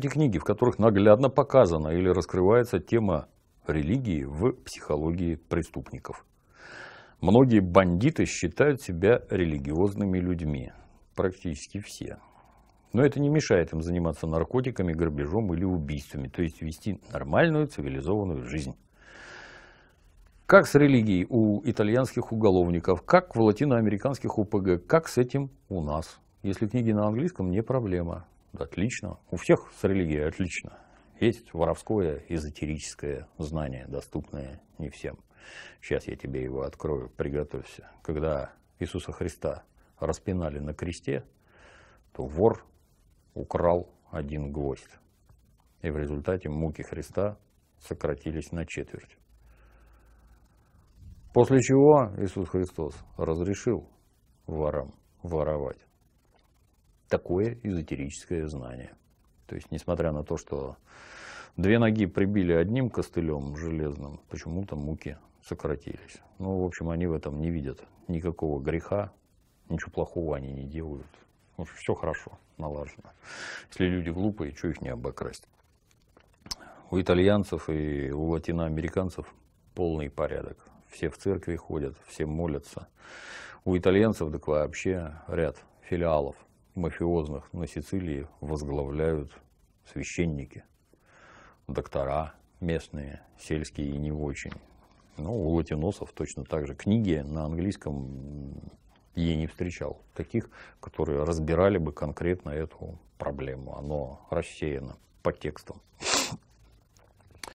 Эти книги, в которых наглядно показана или раскрывается тема религии в психологии преступников. Многие бандиты считают себя религиозными людьми. Практически все. Но это не мешает им заниматься наркотиками, грабежом или убийствами, то есть вести нормальную цивилизованную жизнь. Как с религией у итальянских уголовников, как в латиноамериканских УПГ, как с этим у нас. Если книги на английском, не проблема. Отлично. У всех с религией отлично. Есть воровское эзотерическое знание, доступное не всем. Сейчас я тебе его открою, приготовься. Когда Иисуса Христа распинали на кресте, то вор украл один гвоздь. И в результате муки Христа сократились на четверть. После чего Иисус Христос разрешил ворам воровать такое эзотерическое знание. То есть, несмотря на то, что две ноги прибили одним костылем железным, почему-то муки сократились. Ну, в общем, они в этом не видят никакого греха, ничего плохого они не делают. В ну, все хорошо, налажено. Если люди глупые, что их не обокрасть? У итальянцев и у латиноамериканцев полный порядок. Все в церкви ходят, все молятся. У итальянцев так вообще ряд филиалов мафиозных на Сицилии возглавляют священники, доктора местные, сельские и не очень. Ну, у латиносов точно так же. Книги на английском я не встречал. Таких, которые разбирали бы конкретно эту проблему. Оно рассеяно по текстам.